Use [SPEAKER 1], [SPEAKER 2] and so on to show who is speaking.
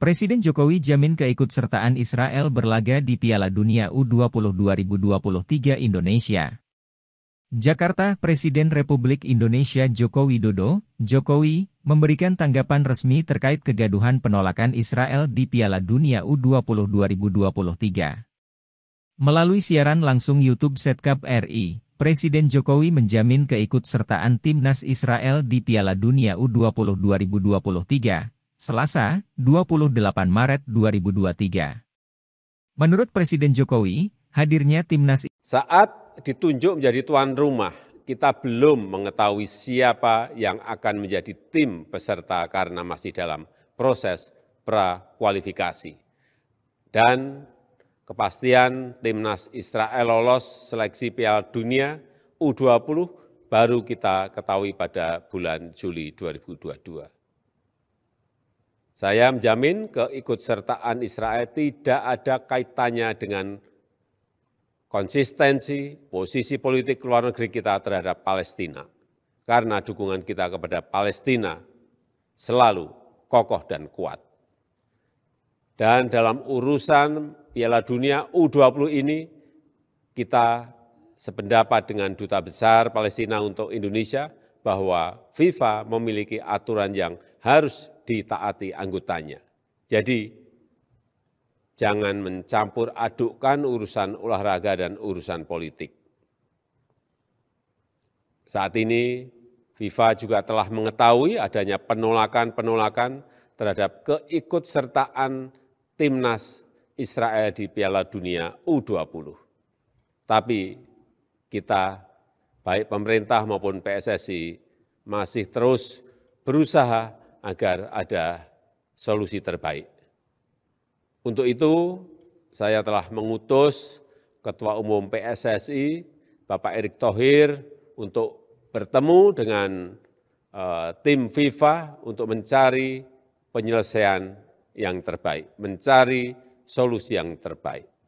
[SPEAKER 1] Presiden Jokowi jamin keikutsertaan Israel berlaga di Piala Dunia U20 2023 Indonesia. Jakarta, Presiden Republik Indonesia Joko Widodo, Jokowi, memberikan tanggapan resmi terkait kegaduhan penolakan Israel di Piala Dunia U20 2023. Melalui siaran langsung YouTube Setcap RI, Presiden Jokowi menjamin keikutsertaan timnas Israel di Piala Dunia U20 2023 Selasa, 28 Maret 2023. Menurut Presiden Jokowi, hadirnya timnas
[SPEAKER 2] saat ditunjuk menjadi tuan rumah, kita belum mengetahui siapa yang akan menjadi tim peserta karena masih dalam proses prakualifikasi. Dan kepastian timnas Israel lolos seleksi Piala Dunia U20 baru kita ketahui pada bulan Juli 2022. Saya menjamin keikutsertaan Israel tidak ada kaitannya dengan konsistensi posisi politik luar negeri kita terhadap Palestina. Karena dukungan kita kepada Palestina selalu kokoh dan kuat. Dan dalam urusan Piala Dunia U20 ini, kita sependapat dengan Duta Besar Palestina untuk Indonesia, bahwa FIFA memiliki aturan yang harus ditaati anggotanya. Jadi, jangan mencampur adukkan urusan olahraga dan urusan politik. Saat ini, FIFA juga telah mengetahui adanya penolakan-penolakan terhadap keikutsertaan timnas Israel di Piala Dunia U20. Tapi kita baik pemerintah maupun PSSI, masih terus berusaha agar ada solusi terbaik. Untuk itu, saya telah mengutus Ketua Umum PSSI, Bapak Erick Thohir, untuk bertemu dengan uh, tim FIFA untuk mencari penyelesaian yang terbaik, mencari solusi yang terbaik.